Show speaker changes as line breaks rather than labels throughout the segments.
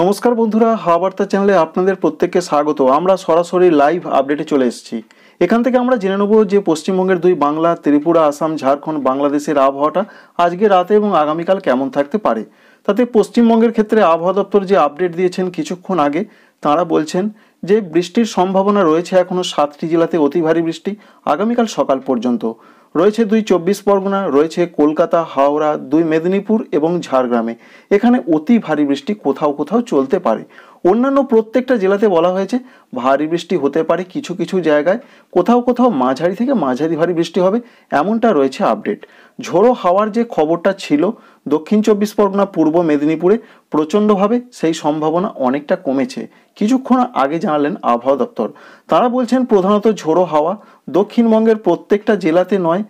নমস্কার বন্ধুরা হাওয়া চ্যানেলে আপনাদের প্রত্যেককে স্বাগত আমরা সরাসরি লাইভ আপডেটে চলে এসেছি এখান থেকে আমরা জেনে নেব যে পশ্চিমবঙ্গের দুই বাংলা ত্রিপুরা আসাম ঝাড়খণ্ড বাংলাদেশের আবহাওয়াটা আজকে রাতে এবং আগামীকাল কেমন থাকতে পারে তাতে পশ্চিমবঙ্গের ক্ষেত্রে আবহাওয়া দপ্তর যে আপডেট দিয়েছেন কিছুক্ষণ আগে তারা বলছেন যে বৃষ্টির সম্ভাবনা রয়েছে এখনও সাতটি জেলাতে অতি ভারী বৃষ্টি আগামীকাল সকাল পর্যন্ত রয়েছে দুই চব্বিশ পরগনা রয়েছে কলকাতা হাওড়া দুই মেদিনীপুর এবং ঝাড়গ্রামে এখানে অতি ভারী বৃষ্টি কোথাও কোথাও চলতে পারে অন্যান্য প্রত্যেকটা জেলাতে বলা হয়েছে ভারী বৃষ্টি হতে পারে কিছু কিছু জায়গায় কোথাও কোথাও মাঝারি থেকে মাঝারি ভারী বৃষ্টি হবে এমনটা রয়েছে আপডেট ঝোড়ো হাওয়ার যে খবরটা ছিল দক্ষিণ চব্বিশ পরগনা পূর্ব মেদিনীপুরে প্রচণ্ডভাবে সেই সম্ভাবনা অনেকটা কমেছে কিছুক্ষণ আগে জানালেন আবহাওয়া দপ্তর তারা বলছেন প্রধানত ঝোড়ো হাওয়া দক্ষিণবঙ্গের প্রত্যেকটা জেলাতে নয়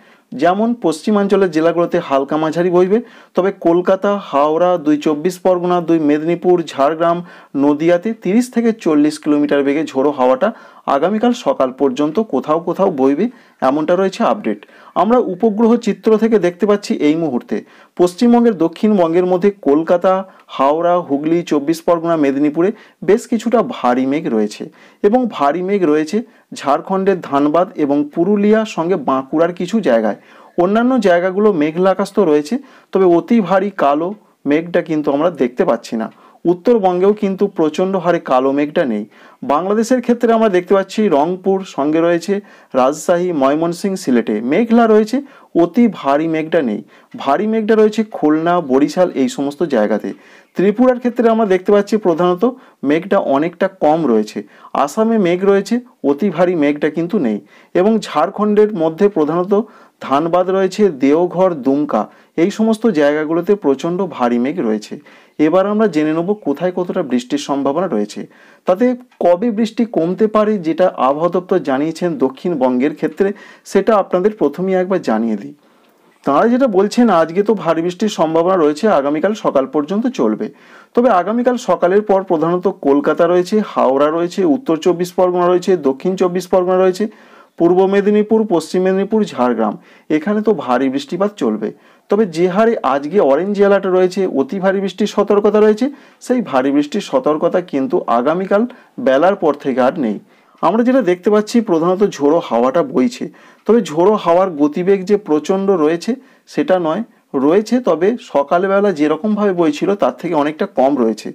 যেমন পশ্চিমাঞ্চলের জেলাগুলোতে হালকা মাঝারি বইবে তবে কলকাতা হাওড়া দুই চব্বিশ পরগনা দুই মেদিনীপুর ঝাড়গ্রাম নদিয়াতে তিরিশ থেকে চল্লিশ কিলোমিটার বেগে ঝোড়ো হাওয়াটা আগামীকাল সকাল পর্যন্ত কোথাও কোথাও বইবে এমনটা রয়েছে আপডেট আমরা উপগ্রহ চিত্র থেকে দেখতে পাচ্ছি এই মুহূর্তে পশ্চিমবঙ্গের দক্ষিণবঙ্গের মধ্যে কলকাতা হাওড়া হুগলি চব্বিশ পরগনা মেদিনীপুরে বেশ কিছুটা ভারী মেঘ রয়েছে এবং ভারী মেঘ রয়েছে ঝাড়খণ্ডের ধানবাদ এবং পুরুলিয়া সঙ্গে বাঁকুড়ার কিছু জায়গায় অন্যান্য জায়গাগুলো মেঘলাকাশ তো রয়েছে তবে অতি ভারী কালো মেঘটা কিন্তু আমরা দেখতে পাচ্ছি না উত্তরবঙ্গেও কিন্তু প্রচণ্ড হারে কালো মেঘটা নেই বাংলাদেশের ক্ষেত্রে আমরা দেখতে পাচ্ছি রংপুর সঙ্গে রয়েছে রাজশাহী ময়মনসিংহ সিলেটে মেঘলা রয়েছে অতি ভারী মেঘটা নেই ভারী মেঘটা রয়েছে খুলনা বরিশাল এই সমস্ত জায়গাতে ত্রিপুরার ক্ষেত্রে আমরা দেখতে পাচ্ছি প্রধানত মেঘটা অনেকটা কম রয়েছে আসামে মেঘ রয়েছে অতি ভারী মেঘটা কিন্তু নেই এবং ঝাড়খণ্ডের মধ্যে প্রধানত ধানবাদ রয়েছে দেওঘর দুমকা এই সমস্ত জায়গাগুলোতে প্রচণ্ড ভারী মেঘ রয়েছে এবার আমরা জেনে নেব কোথায় কতটা বৃষ্টির সম্ভাবনা রয়েছে তাতে কবে বৃষ্টি কমতে পারে যেটা আবহাওয়া দপ্তর জানিয়েছেন দক্ষিণবঙ্গের ক্ষেত্রে সেটা আপনাদের প্রথমেই একবার জানিয়ে দিই তাঁরা যেটা বলছেন আজকে তো ভারী বৃষ্টির সম্ভাবনা রয়েছে আগামীকাল সকাল পর্যন্ত চলবে তবে আগামীকাল সকালের পর প্রধানত কলকাতা রয়েছে হাওড়া রয়েছে উত্তর চব্বিশ পরগনা রয়েছে দক্ষিণ চব্বিশ পরগনা রয়েছে পূর্ব মেদিনীপুর পশ্চিম মেদিনীপুর ঝাড়গ্রাম এখানে তো ভারী বৃষ্টিপাত চলবে তবে যে হারে আজকে অরেঞ্জ অ্যালার্ট রয়েছে অতি ভারী বৃষ্টির সতর্কতা রয়েছে সেই ভারী বৃষ্টির সতর্কতা কিন্তু আগামীকাল বেলার পর থেকে আর নেই আমরা যেটা দেখতে পাচ্ছি প্রধানত ঝোড়ো হাওয়াটা বইছে তবে ঝোড়ো হাওয়ার গতিবেগ যে প্রচণ্ড রয়েছে সেটা নয় রয়েছে তবে সকালবেলা যেরকমভাবে বইছিল তার থেকে অনেকটা কম রয়েছে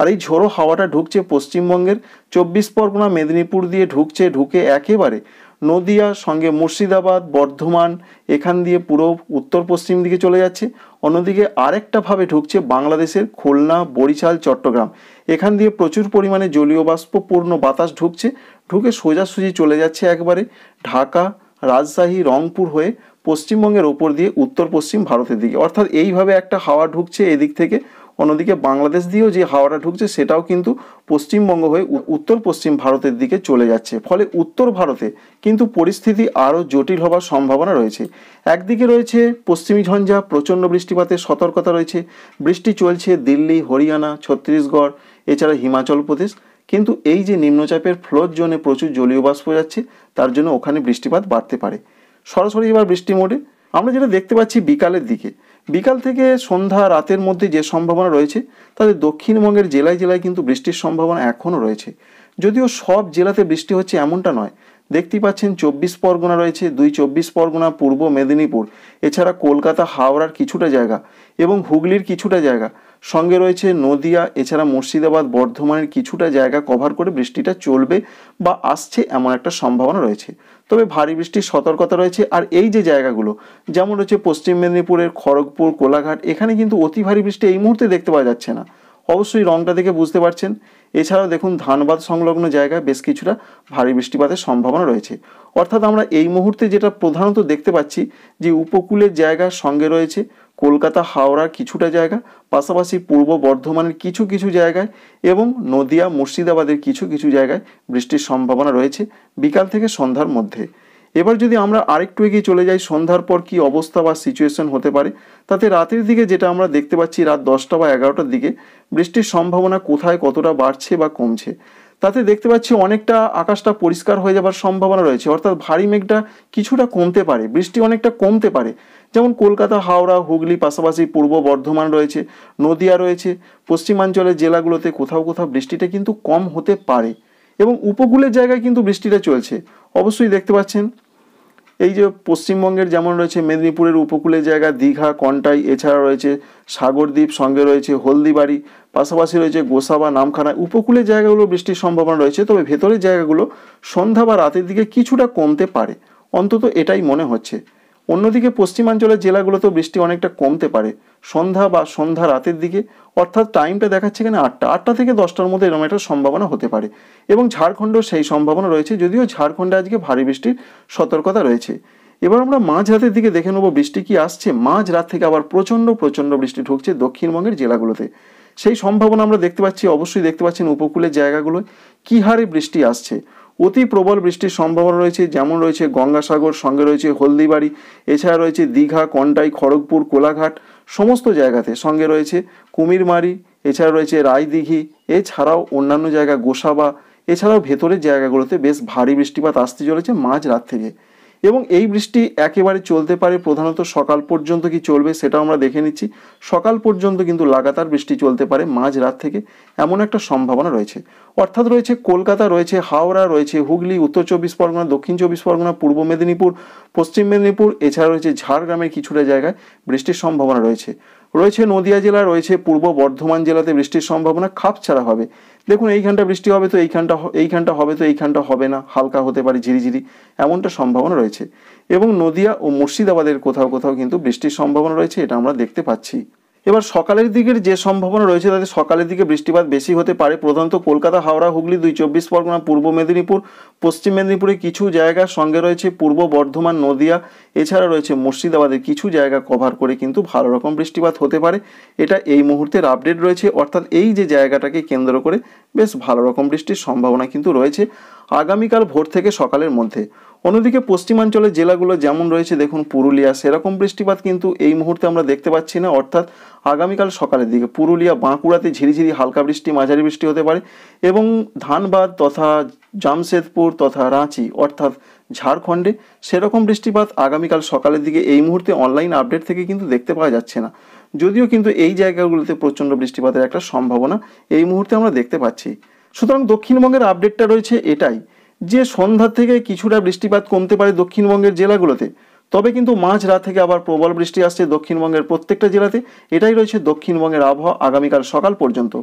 আর এই ঝোড়ো হাওয়াটা ঢুকছে পশ্চিমবঙ্গের চব্বিশ পরগনা মেদিনীপুর দিয়ে ঢুকছে ঢুকে একেবারে নদিয়া সঙ্গে মুর্শিদাবাদ বর্ধমান এখান দিয়ে পুরো উত্তর পশ্চিম দিকে চলে যাচ্ছে অন্যদিকে আরেকটাভাবে ঢুকছে বাংলাদেশের খুলনা বরিশাল চট্টগ্রাম এখান দিয়ে প্রচুর পরিমাণে জলীয় বাষ্পপূর্ণ বাতাস ঢুকছে ঢুকে সোজাসুজি চলে যাচ্ছে একবারে ঢাকা রাজশাহী রংপুর হয়ে পশ্চিমবঙ্গের ওপর দিয়ে উত্তর পশ্চিম ভারতের দিকে অর্থাৎ এইভাবে একটা হাওয়া ঢুকছে এদিক থেকে অন্যদিকে বাংলাদেশ দিয়েও যে হাওয়াটা ঢুকছে সেটাও কিন্তু পশ্চিমবঙ্গ হয়ে উত্তর পশ্চিম ভারতের দিকে চলে যাচ্ছে ফলে উত্তর ভারতে কিন্তু পরিস্থিতি আরও জটিল হবার সম্ভাবনা রয়েছে একদিকে রয়েছে পশ্চিমী ঝঞ্ঝা প্রচণ্ড বৃষ্টিপাতের সতর্কতা রয়েছে বৃষ্টি চলছে দিল্লি হরিয়ানা ছত্তিশগড় এছাড়া হিমাচল প্রদেশ কিন্তু এই যে নিম্নচাপের ফ্লোর জোনে প্রচুর জলীয় বাষ্প যাচ্ছে তার জন্য ওখানে বৃষ্টিপাত বাড়তে পারে সরাসরি এবার বৃষ্টি মোড়ে আমরা যেটা দেখতে পাচ্ছি বিকালের দিকে বিকাল থেকে সন্ধ্যা রাতের মধ্যে যে সম্ভাবনা রয়েছে তাতে দক্ষিণবঙ্গের জেলায় জেলায় কিন্তু বৃষ্টির সম্ভাবনা এখনও রয়েছে যদিও সব জেলাতে বৃষ্টি হচ্ছে এমনটা নয় দেখতে পাচ্ছেন চব্বিশ পরগনা রয়েছে দুই চব্বিশ পরগনা পূর্ব মেদিনীপুর এছাড়া কলকাতা হাওড়ার কিছুটা জায়গা এবং হুগলির কিছুটা জায়গা সঙ্গে রয়েছে নদিয়া এছাড়া মুর্শিদাবাদ বর্ধমানের কিছুটা জায়গা কভার করে বৃষ্টিটা চলবে বা আসছে এমন একটা সম্ভাবনা রয়েছে তবে ভারী বৃষ্টির সতর্কতা রয়েছে আর এই যে জায়গাগুলো যেমন রয়েছে পশ্চিম মেদিনীপুরের খড়গপুর কোলাঘাট এখানে কিন্তু অতি ভারী বৃষ্টি এই মুহূর্তে দেখতে পাওয়া যাচ্ছে না অবশ্যই রংটা দেখে বুঝতে পারছেন এছাড়াও দেখুন ধানবাদ সংলগ্ন জায়গায় বেশ কিছুটা ভারী বৃষ্টিপাতের সম্ভাবনা রয়েছে অর্থাৎ আমরা এই মুহূর্তে যেটা প্রধানত দেখতে পাচ্ছি যে উপকূলের জায়গার সঙ্গে রয়েছে কলকাতা হাওড়ার কিছুটা জায়গা পাশাপাশি পূর্ব বর্ধমানের কিছু কিছু জায়গায় এবং নদিয়া মুর্শিদাবাদের কিছু কিছু জায়গায় বৃষ্টির সম্ভাবনা রয়েছে বিকাল থেকে সন্ধ্যার মধ্যে এবার যদি আমরা আরেকটু এগিয়ে চলে যাই সন্ধ্যার পর কি অবস্থা বা সিচুয়েশন হতে পারে তাতে রাতের দিকে যেটা আমরা দেখতে পাচ্ছি রাত দশটা বা এগারোটার দিকে বৃষ্টির সম্ভাবনা কোথায় কতটা বাড়ছে বা কমছে তাতে দেখতে পাচ্ছি অনেকটা আকাশটা পরিষ্কার হয়ে যাবার সম্ভাবনা রয়েছে অর্থাৎ ভারী মেঘটা কিছুটা কমতে পারে বৃষ্টি অনেকটা কমতে পারে যেমন কলকাতা হাওড়া হুগলি পাশাপাশি পূর্ব বর্ধমান রয়েছে নদিয়া রয়েছে পশ্চিমাঞ্চলের জেলাগুলোতে কোথাও কোথাও বৃষ্টিটা কিন্তু কম হতে পারে এবং উপকূলের জায়গায় কিন্তু বৃষ্টিটা চলছে অবশ্যই দেখতে পাচ্ছেন এই যে পশ্চিমবঙ্গের যেমন রয়েছে মেদিনীপুরের উপকূলের জায়গা দীঘা কন্টাই এছাড়া রয়েছে সাগরদ্বীপ সঙ্গে রয়েছে হলদিবাড়ি পাশাপাশি রয়েছে গোসাবা নামখানা উপকূলের জায়গাগুলো বৃষ্টির সম্ভাবনা রয়েছে তবে ভেতরের জায়গাগুলো সন্ধ্যা বা রাতের দিকে কিছুটা কমতে পারে অন্তত এটাই মনে হচ্ছে অন্যদিকে পশ্চিমাঞ্চলের জেলাগুলোতেও বৃষ্টি অনেকটা কমতে পারে সন্ধ্যা বা সন্ধ্যা রাতের দিকে অর্থাৎ টাইমটা দেখাচ্ছে এখানে আটটা আটটা থেকে দশটার মধ্যে এরকম একটা সম্ভাবনা হতে পারে এবং ঝাড়খণ্ডও সেই সম্ভাবনা রয়েছে যদিও ঝাড়খণ্ডে আজকে ভারী বৃষ্টির সতর্কতা রয়েছে এবার আমরা মাঝ রাতের দিকে দেখে নেবো বৃষ্টি কি আসছে মাঝ রাত থেকে আবার প্রচণ্ড প্রচণ্ড বৃষ্টি ঢুকছে দক্ষিণবঙ্গের জেলাগুলোতে সেই সম্ভাবনা আমরা দেখতে পাচ্ছি অবশ্যই দেখতে পাচ্ছেন উপকূলের জায়গাগুলোয় কী হারে বৃষ্টি আসছে অতি প্রবল বৃষ্টির সম্ভাবনা রয়েছে যেমন রয়েছে গঙ্গাসাগর সঙ্গে রয়েছে হলদিবাড়ি এছাড়া রয়েছে দীঘা কন্টাই খড়গপুর কোলাঘাট সমস্ত জায়গাতে সঙ্গে রয়েছে কুমিরমারি এছাড়া রয়েছে রায়দিঘি এছাড়াও অন্যান্য জায়গা গোসাবা এছাড়াও ভেতরের জায়গাগুলোতে বেশ ভারী বৃষ্টিপাত আসতে চলেছে মাঝ রাত থেকে এবং এই বৃষ্টি একেবারে চলতে পারে প্রধানত সকাল পর্যন্ত কি চলবে সেটা আমরা দেখে নিচ্ছি সকাল পর্যন্ত কিন্তু লাগাতার বৃষ্টি চলতে পারে মাঝ রাত থেকে এমন একটা সম্ভাবনা রয়েছে অর্থাৎ রয়েছে কলকাতা রয়েছে হাওড়া রয়েছে হুগলি উত্তর চব্বিশ পরগনা দক্ষিণ চব্বিশ পরগনা পূর্ব মেদিনীপুর পশ্চিম মেদিনীপুর এছাড়া রয়েছে ঝাড়গ্রামের কিছুটা জায়গায় বৃষ্টির সম্ভাবনা রয়েছে রয়েছে নদিয়া জেলা রয়েছে পূর্ব বর্ধমান জেলাতে বৃষ্টির সম্ভাবনা খাপ ছাড়া হবে দেখুন এইখানটা বৃষ্টি হবে তো এইখানটা এইখানটা হবে তো এইখানটা হবে না হালকা হতে পারে ঝিরিঝিরি এমনটা সম্ভাবনা রয়েছে এবং নদিয়া ও মুর্শিদাবাদের কোথাও কোথাও কিন্তু বৃষ্টির সম্ভাবনা রয়েছে এটা আমরা দেখতে পাচ্ছি এবার সকালের দিকের যে সম্ভাবনা রয়েছে তাতে সকালের দিকে বৃষ্টিপাত বেশি হতে পারে প্রধানত কলকাতা হাওড়া হুগলি দুই চব্বিশ পরগনা পূর্ব মেদিনীপুর পশ্চিম মেদিনীপুরে কিছু জায়গার সঙ্গে রয়েছে পূর্ব বর্ধমান নদিয়া এছাড়া রয়েছে মুর্শিদাবাদের কিছু জায়গা কভার করে কিন্তু ভালো রকম বৃষ্টিপাত হতে পারে এটা এই মুহূর্তের আপডেট রয়েছে অর্থাৎ এই যে জায়গাটাকে কেন্দ্র করে বেশ ভালো রকম বৃষ্টির সম্ভাবনা কিন্তু রয়েছে আগামীকাল ভোর থেকে সকালের মধ্যে অন্যদিকে পশ্চিমাঞ্চলের জেলাগুলো যেমন রয়েছে দেখুন পুরুলিয়া সেরকম বৃষ্টিপাত কিন্তু এই মুহূর্তে আমরা দেখতে পাচ্ছি না অর্থাৎ আগামীকাল সকালের দিকে পুরুলিয়া বাঁকুড়াতে ঝিরিঝিরি হালকা বৃষ্টি মাঝারি বৃষ্টি হতে পারে এবং ধানবাদ তথা জামশেদপুর তথা রাঁচি অর্থাৎ ঝাড়খণ্ডে সেরকম বৃষ্টিপাত আগামীকাল সকালের দিকে এই মুহূর্তে অনলাইন আপডেট থেকে কিন্তু দেখতে পাওয়া যাচ্ছে না যদিও কিন্তু এই জায়গাগুলোতে প্রচণ্ড বৃষ্টিপাতের একটা সম্ভাবনা এই মুহূর্তে আমরা দেখতে পাচ্ছি সুতরাং দক্ষিণবঙ্গের আপডেটটা রয়েছে এটাই যে সন্ধ্যা থেকে কিছুটা বৃষ্টিপাত কমতে পারে দক্ষিণবঙ্গের জেলাগুলোতে তবে কিন্তু মাঝ রাত থেকে আবার প্রবল বৃষ্টি আসছে দক্ষিণবঙ্গের প্রত্যেকটা জেলাতে এটাই রয়েছে দক্ষিণবঙ্গের আবহাওয়া আগামীকাল সকাল পর্যন্ত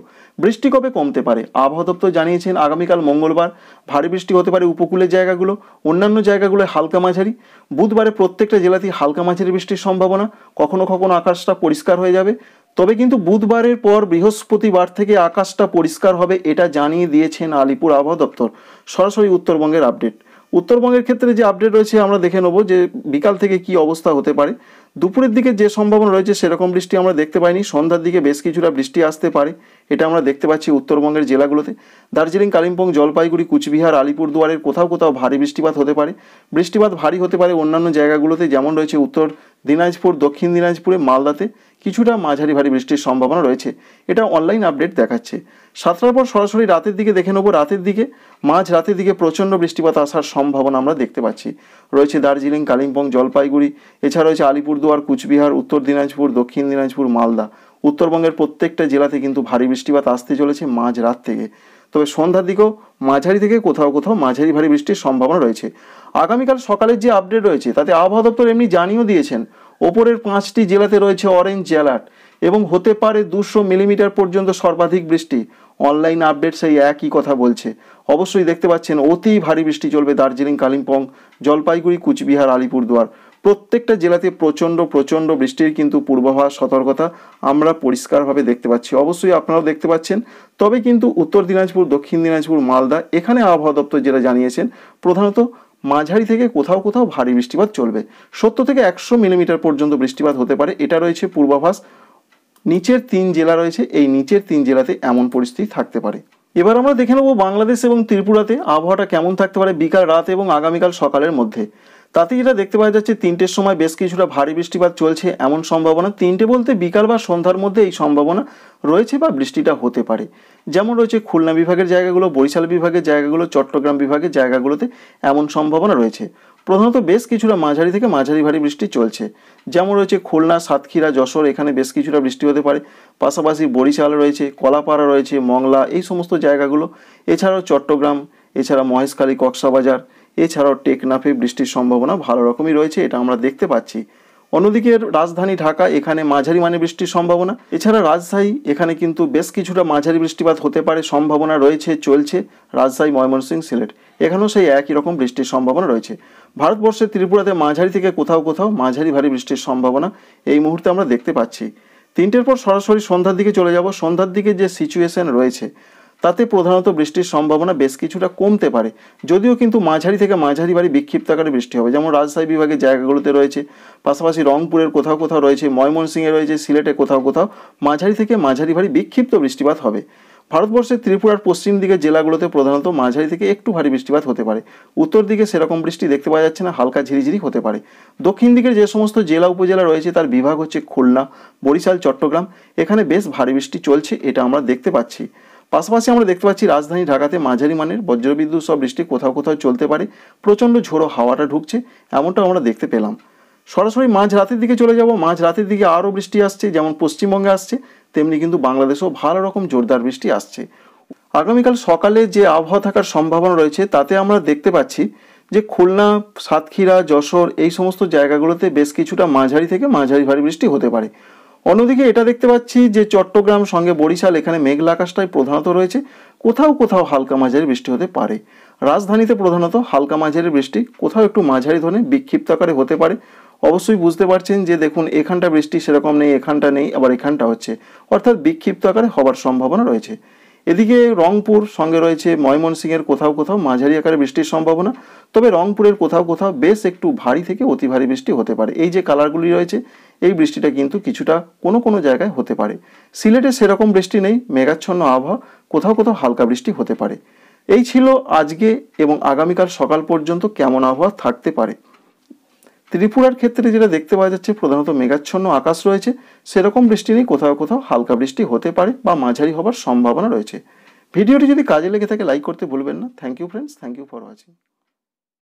বৃষ্টি কবে কমতে পারে আবহাওয়া দপ্তর জানিয়েছেন আগামীকাল মঙ্গলবার ভারী বৃষ্টি হতে পারে উপকূলের জায়গাগুলো অন্যান্য জায়গাগুলো হালকা মাঝারি বুধবারে প্রত্যেকটা জেলাতেই হালকা মাঝারি বৃষ্টির সম্ভাবনা কখনো কখনো আকাশটা পরিষ্কার হয়ে যাবে তবে কিন্তু বুধবারের পর বৃহস্পতিবার থেকে আকাশটা পরিষ্কার হবে এটা জানিয়ে দিয়েছেন আলিপুর আবহাওয়া দপ্তর সরাসরি উত্তরবঙ্গের আপডেট উত্তরবঙ্গের ক্ষেত্রে যে আপডেট রয়েছে আমরা দেখে নেব যে বিকাল থেকে কি অবস্থা হতে পারে দুপুরের দিকে যে সম্ভাবনা রয়েছে সেরকম বৃষ্টি আমরা দেখতে পাইনি সন্ধ্যার দিকে বেশ কিছুটা বৃষ্টি আসতে পারে এটা আমরা দেখতে পাচ্ছি উত্তরবঙ্গের জেলাগুলোতে দার্জিলিং কালিম্পং জলপাইগুড়ি কুচবিহার আলিপুরদুয়ারের কোথাও কোথাও ভারী বৃষ্টিপাত হতে পারে বৃষ্টিপাত ভারী হতে পারে অন্যান্য জায়গাগুলোতে যেমন রয়েছে উত্তর দিনাজপুর দক্ষিণ দিনাজপুরে মালদাতে কিছুটা মাঝারি ভারী বৃষ্টির সম্ভাবনা রয়েছে এটা অনলাইন আপডেট দেখাচ্ছে সাতটার পর সরাসরি রাতের দিকে দেখে নেবো রাতের দিকে মাঝ রাতের দিকে প্রচণ্ড বৃষ্টিপাত আসার সম্ভাবনা আমরা দেখতে পাচ্ছি রয়েছে দার্জিলিং কালিম্পং জলপাইগুড়ি এছাড়া রয়েছে আলিপুর হরিদ্বার কুচবিহার উত্তর দিনাজপুর দক্ষিণ দিনাজপুর মালদা উত্তরবঙ্গের প্রত্যেকটা জেলাতে কিন্তু ভারী বৃষ্টিপাত আসতে চলেছে মাঝ রাত থেকে তবে সন্ধ্যার দিকেও মাঝারি থেকে কোথাও কোথাও মাঝারি ভারী বৃষ্টির সম্ভাবনা রয়েছে আগামীকাল সকালের যে আপডেট রয়েছে তাতে আবহাওয়া দপ্তর এমনি জানিয়েও দিয়েছেন ওপরের পাঁচটি জেলাতে রয়েছে অরেঞ্জ অ্যালার্ট এবং হতে পারে দুশো মিলিমিটার পর্যন্ত সর্বাধিক বৃষ্টি অনলাইন আপডেট সেই একই কথা বলছে অবশ্যই দেখতে পাচ্ছেন অতি ভারী বৃষ্টি চলবে দার্জিলিং কালিম্পং জলপাইগুড়ি কুচবিহার আলিপুরদুয়ার প্রত্যেকটা জেলাতে প্রচণ্ড প্রচণ্ড বৃষ্টির কিন্তু পূর্বাভাস সতর্কতা আমরা পরিষ্কারভাবে দেখতে পাচ্ছি অবশ্যই আপনারাও দেখতে পাচ্ছেন তবে কিন্তু উত্তর দিনাজপুর দক্ষিণ দিনাজপুর মালদা এখানে আবহাওয়া দপ্তর যেটা জানিয়েছেন প্রধানত মাঝারি থেকে কোথাও কোথাও ভারী বৃষ্টিপাত চলবে সত্তর থেকে একশো মিলিমিটার পর্যন্ত বৃষ্টিপাত হতে পারে এটা রয়েছে পূর্বাভাস নিচের তিন জেলা রয়েছে এই নিচের তিন জেলাতে এমন পরিস্থিতি থাকতে পারে এবার আমরা দেখে নেব বাংলাদেশ এবং ত্রিপুরাতে আবহাওয়াটা কেমন থাকতে পারে বিকাল রাত এবং আগামীকাল সকালের মধ্যে তাতে যেটা দেখতে পাওয়া যাচ্ছে তিনটের সময় বেশ কিছুটা ভারী বৃষ্টিপাত চলছে এমন সম্ভাবনা তিনটে বলতে বিকাল বা সন্ধ্যার মধ্যে এই সম্ভাবনা রয়েছে বা বৃষ্টিটা হতে পারে যেমন রয়েছে খুলনা বিভাগের জায়গাগুলো বরিশাল বিভাগের জায়গাগুলো চট্টগ্রাম বিভাগের জায়গাগুলোতে এমন সম্ভাবনা রয়েছে প্রধানত বেশ কিছুটা মাঝারি থেকে মাঝারি ভারী বৃষ্টি চলছে যেমন রয়েছে খুলনা সাতক্ষীরা যশোর এখানে বেশ কিছুটা বৃষ্টি হতে পারে পাশাপাশি বরিশাল রয়েছে কলাপাড়া রয়েছে মংলা এই সমস্ত জায়গাগুলো এছাড়াও চট্টগ্রাম এছাড়া মহেশখালী কক্সাবাজার এছাড়াও টেকনাফে বৃষ্টির সম্ভাবনা ভালো রকমই রয়েছে এটা আমরা দেখতে পাচ্ছি অন্যদিকে রাজধানী ঢাকা এখানে মাঝারি মানে বৃষ্টির সম্ভাবনা এছাড়া রাজশাহী এখানে কিন্তু বেশ কিছুটা মাঝারি বৃষ্টিপাত হতে পারে সম্ভাবনা রয়েছে চলছে রাজশাহী ময়মনসিংহ সিলেট এখানেও সেই একই রকম বৃষ্টির সম্ভাবনা রয়েছে ভারতবর্ষের ত্রিপুরাতে মাঝারি থেকে কোথাও কোথাও মাঝারি ভারী বৃষ্টির সম্ভাবনা এই মুহূর্তে আমরা দেখতে পাচ্ছি তিনটের পর সরাসরি সন্ধ্যার দিকে চলে যাব সন্ধ্যার দিকে যে সিচুয়েশন রয়েছে তাতে প্রধানত বৃষ্টির সম্ভাবনা বেশ কিছুটা কমতে পারে যদিও কিন্তু মাঝারি থেকে মাঝারি ভারী বিক্ষিপ্ত আকারে বৃষ্টি হবে যেমন রাজশাহী বিভাগের জায়গাগুলোতে রয়েছে পাশাপাশি রংপুরের কোথাও কোথাও রয়েছে ময়মনসিংহে রয়েছে সিলেটে কোথাও কোথাও মাঝারি থেকে মাঝারি ভারী বিক্ষিপ্ত বৃষ্টিপাত হবে ভারতবর্ষের ত্রিপুরার পশ্চিম দিকের জেলাগুলোতে প্রধানত মাঝারি থেকে একটু ভারী বৃষ্টিপাত হতে পারে উত্তর দিকে সেরকম বৃষ্টি দেখতে পাওয়া যাচ্ছে না হালকা ঝিরিঝিরি হতে পারে দক্ষিণ দিকের যে সমস্ত জেলা উপজেলা রয়েছে তার বিভাগ হচ্ছে খুলনা বরিশাল চট্টগ্রাম এখানে বেশ ভারী বৃষ্টি চলছে এটা আমরা দেখতে পাচ্ছি পাশাপাশি আমরা দেখতে পাচ্ছি রাজধানী ঢাকাতে মাঝারি মানের বজ্রবিদ্যুৎ সব বৃষ্টি কোথাও কোথাও চলতে পারে প্রচণ্ড ঝোড়ো হাওয়াটা ঢুকছে এমনটা আমরা দেখতে পেলাম সরাসরি মাঝ রাতের দিকে চলে যাব মাঝ রাতের দিকে আরও বৃষ্টি আসছে যেমন পশ্চিমবঙ্গে আসছে তেমনি কিন্তু বাংলাদেশেও ভালো রকম জোরদার বৃষ্টি আসছে আগামীকাল সকালে যে আবহাওয়া থাকার সম্ভাবনা রয়েছে তাতে আমরা দেখতে পাচ্ছি যে খুলনা সাতক্ষীরা যশোর এই সমস্ত জায়গাগুলোতে বেশ কিছুটা মাঝারি থেকে মাঝারি ভারী বৃষ্টি হতে পারে অন্যদিকে এটা দেখতে পাচ্ছি যে চট্টগ্রাম সঙ্গে বরিশাল এখানে মেঘলা আকাশটাই প্রধানত রয়েছে কোথাও কোথাও হালকা মাঝারি বৃষ্টি হতে পারে রাজধানীতে প্রধানত হালকা মাঝারি বৃষ্টি কোথাও একটু মাঝারি ধরনের বিক্ষিপ্ত আকারে হতে পারে অবশ্যই বুঝতে পারছেন যে দেখুন এখানটা বৃষ্টি সেরকম নেই এখানটা নেই আবার এখানটা হচ্ছে অর্থাৎ বিক্ষিপ্ত আকারে হবার সম্ভাবনা রয়েছে এদিকে রংপুর সঙ্গে রয়েছে ময়মনসিংহের কোথাও কোথাও মাঝারি আকারে বৃষ্টির সম্ভাবনা তবে রংপুরের কোথাও কোথাও বেশ একটু ভারী থেকে অতি ভারী বৃষ্টি হতে পারে এই যে কালারগুলি রয়েছে এই বৃষ্টিটা কিন্তু কিছুটা কোনো কোনো জায়গায় হতে পারে সিলেটে সেরকম বৃষ্টি নেই মেঘাচ্ছন্ন আবহাওয়া কোথাও কোথাও হালকা বৃষ্টি হতে পারে এই ছিল আজকে এবং আগামীকাল সকাল পর্যন্ত কেমন আবহাওয়া থাকতে পারে ত্রিপুরার ক্ষেত্রে যেটা দেখতে পাওয়া যাচ্ছে প্রধানত মেঘাচ্ছন্ন আকাশ রয়েছে সেরকম বৃষ্টি নেই কোথাও কোথাও হালকা বৃষ্টি হতে পারে বা মাঝারি হবার সম্ভাবনা রয়েছে ভিডিওটি যদি কাজে লেগে থাকে লাইক করতে ভুলবেন না thank you friends thank you for watching